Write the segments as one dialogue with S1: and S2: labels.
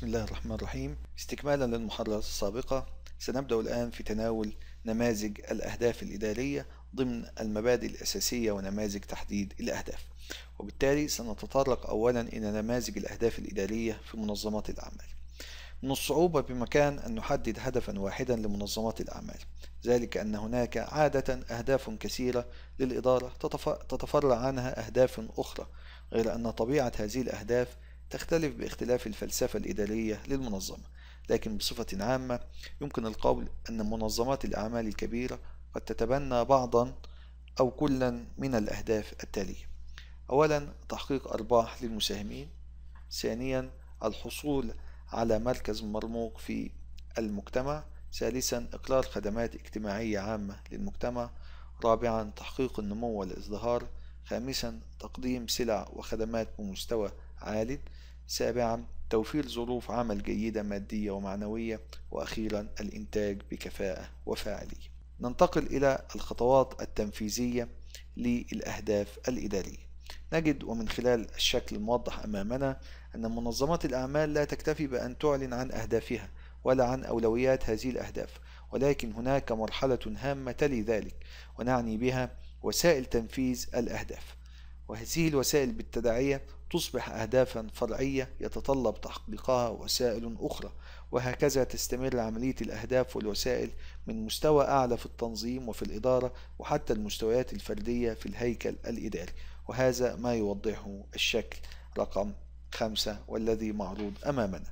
S1: بسم الله الرحمن الرحيم استكمالا للمحاضرات السابقة سنبدأ الآن في تناول نماذج الأهداف الإدارية ضمن المبادئ الأساسية ونماذج تحديد الأهداف وبالتالي سنتطرق أولا إلى نماذج الأهداف الإدارية في منظمات الأعمال من الصعوبة بمكان أن نحدد هدفا واحدا لمنظمات الأعمال ذلك أن هناك عادة أهداف كثيرة للإدارة تتفرع عنها أهداف أخرى غير أن طبيعة هذه الأهداف تختلف باختلاف الفلسفة الإدارية للمنظمة لكن بصفة عامة يمكن القول أن منظمات الأعمال الكبيرة قد تتبنى بعضا أو كلا من الأهداف التالية أولا تحقيق أرباح للمساهمين ثانيا الحصول على مركز مرموق في المجتمع ثالثا إقرار خدمات اجتماعية عامة للمجتمع رابعا تحقيق النمو والازدهار خامسا تقديم سلع وخدمات بمستوى عال سابعا توفير ظروف عمل جيدة مادية ومعنوية وأخيرا الإنتاج بكفاءة وفاعلية ننتقل إلى الخطوات التنفيذية للأهداف الإدارية نجد ومن خلال الشكل الموضح أمامنا أن منظمات الأعمال لا تكتفي بأن تعلن عن أهدافها ولا عن أولويات هذه الأهداف ولكن هناك مرحلة هامة تلي ذلك ونعني بها وسائل تنفيذ الأهداف وهذه الوسائل بالتداعية تصبح أهدافا فرعية يتطلب تحقيقها وسائل أخرى وهكذا تستمر عملية الأهداف والوسائل من مستوى أعلى في التنظيم وفي الإدارة وحتى المستويات الفردية في الهيكل الإداري وهذا ما يوضحه الشكل رقم خمسة والذي معروض أمامنا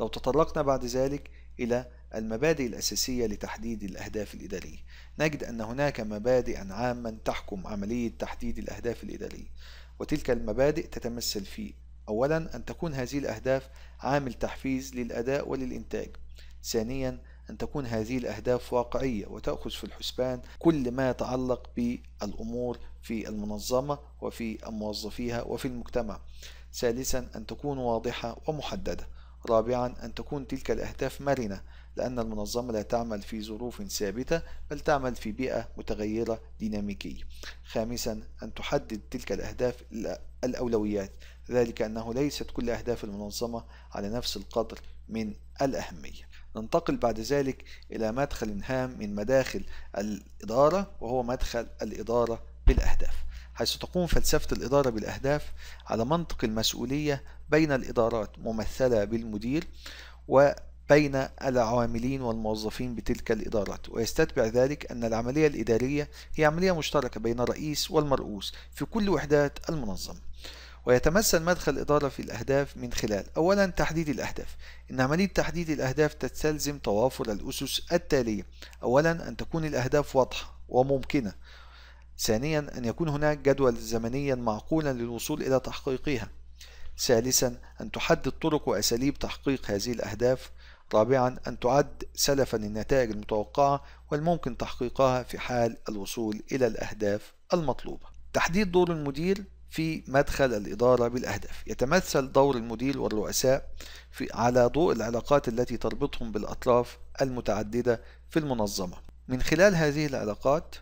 S1: لو تطرقنا بعد ذلك إلى المبادئ الأساسية لتحديد الأهداف الإدارية نجد أن هناك مبادئ عامة تحكم عملية تحديد الأهداف الإدارية وتلك المبادئ تتمثل في أولا أن تكون هذه الأهداف عامل تحفيز للأداء وللإنتاج ثانيا أن تكون هذه الأهداف واقعية وتأخذ في الحسبان كل ما يتعلق بالأمور في المنظمة وفي موظفيها وفي المجتمع ثالثا أن تكون واضحة ومحددة رابعا أن تكون تلك الأهداف مرنة لأن المنظمة لا تعمل في ظروف ثابتة بل تعمل في بيئة متغيرة ديناميكية خامسا أن تحدد تلك الأهداف الأولويات ذلك أنه ليست كل أهداف المنظمة على نفس القدر من الأهمية ننتقل بعد ذلك إلى مدخل هام من مداخل الإدارة وهو مدخل الإدارة بالأهداف حيث تقوم فلسفة الإدارة بالأهداف على منطق المسؤولية بين الإدارات ممثلة بالمدير وبين العاملين والموظفين بتلك الإدارات ويستتبع ذلك أن العملية الإدارية هي عملية مشتركة بين الرئيس والمرؤوس في كل وحدات المنظمة ويتمثل مدخل الإدارة في الأهداف من خلال أولا تحديد الأهداف إن عملية تحديد الأهداف تستلزم توافر الأسس التالية أولا أن تكون الأهداف واضحة وممكنة ثانيا أن يكون هناك جدول زمنيا معقولا للوصول إلى تحقيقها ثالثا أن تحدد طرق وأساليب تحقيق هذه الأهداف رابعا أن تعد سلفا النتائج المتوقعة والممكن تحقيقها في حال الوصول إلى الأهداف المطلوبة تحديد دور المدير في مدخل الإدارة بالأهداف يتمثل دور المدير والرؤساء في على ضوء العلاقات التي تربطهم بالأطراف المتعددة في المنظمة من خلال هذه العلاقات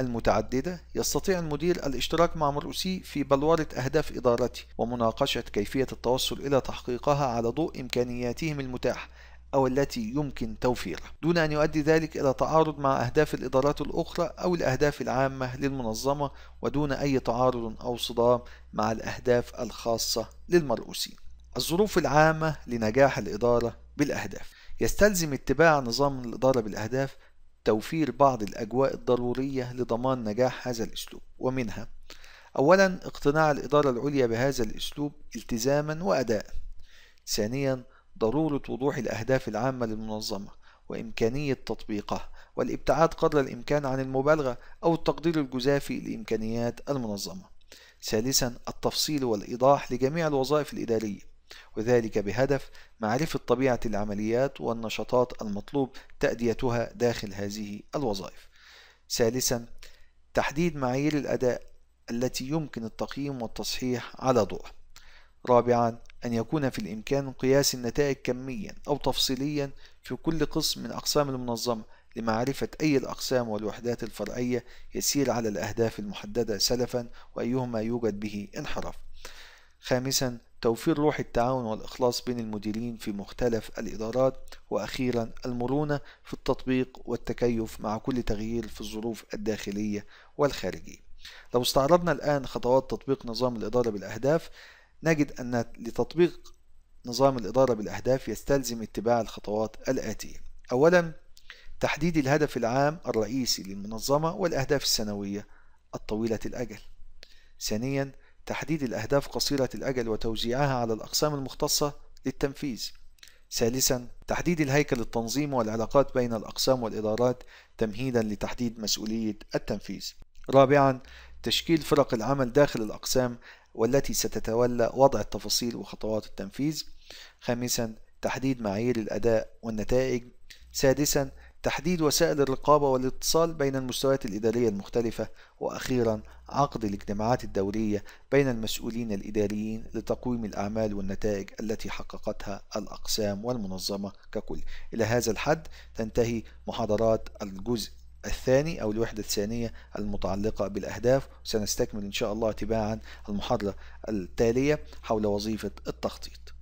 S1: المتعددة يستطيع المدير الاشتراك مع مرؤوسيه في بلورة أهداف إدارته ومناقشة كيفية التوصل إلى تحقيقها على ضوء إمكانياتهم المتاحة أو التي يمكن توفيرها دون أن يؤدي ذلك إلى تعارض مع أهداف الإدارات الأخرى أو الأهداف العامة للمنظمة ودون أي تعارض أو صدام مع الأهداف الخاصة للمرؤوسين الظروف العامة لنجاح الإدارة بالأهداف يستلزم اتباع نظام الإدارة بالأهداف توفير بعض الأجواء الضرورية لضمان نجاح هذا الأسلوب ومنها أولا اقتناع الإدارة العليا بهذا الأسلوب التزاما وأداء ثانيا ضرورة وضوح الأهداف العامة للمنظمة وإمكانية تطبيقها والابتعاد قدر الإمكان عن المبالغة أو التقدير الجزافي لإمكانيات المنظمة ثالثا التفصيل والإيضاح لجميع الوظائف الإدارية وذلك بهدف معرفة طبيعة العمليات والنشاطات المطلوب تأديتها داخل هذه الوظائف. ثالثا تحديد معايير الأداء التي يمكن التقييم والتصحيح على ضوء رابعا أن يكون في الإمكان قياس النتائج كميا أو تفصيليا في كل قسم من أقسام المنظمة لمعرفة أي الأقسام والوحدات الفرعية يسير على الأهداف المحددة سلفا وأيهما يوجد به انحراف خامسا توفير روح التعاون والإخلاص بين المديرين في مختلف الإدارات وأخيرا المرونة في التطبيق والتكيف مع كل تغيير في الظروف الداخلية والخارجية لو استعرضنا الآن خطوات تطبيق نظام الإدارة بالأهداف نجد أن لتطبيق نظام الإدارة بالأهداف يستلزم اتباع الخطوات الآتية أولا تحديد الهدف العام الرئيسي للمنظمة والأهداف السنوية الطويلة الأجل ثانيا تحديد الأهداف قصيرة الأجل وتوزيعها على الأقسام المختصة للتنفيذ ثالثا تحديد الهيكل التنظيمي والعلاقات بين الأقسام والإدارات تمهيدا لتحديد مسؤولية التنفيذ رابعا تشكيل فرق العمل داخل الأقسام والتي ستتولى وضع التفاصيل وخطوات التنفيذ خامسا تحديد معايير الأداء والنتائج سادسا تحديد وسائل الرقابة والاتصال بين المستويات الإدارية المختلفة وأخيرا عقد الاجتماعات الدورية بين المسؤولين الإداريين لتقويم الأعمال والنتائج التي حققتها الأقسام والمنظمة ككل إلى هذا الحد تنتهي محاضرات الجزء الثاني أو الوحدة الثانية المتعلقة بالأهداف سنستكمل إن شاء الله تباعا المحاضرة التالية حول وظيفة التخطيط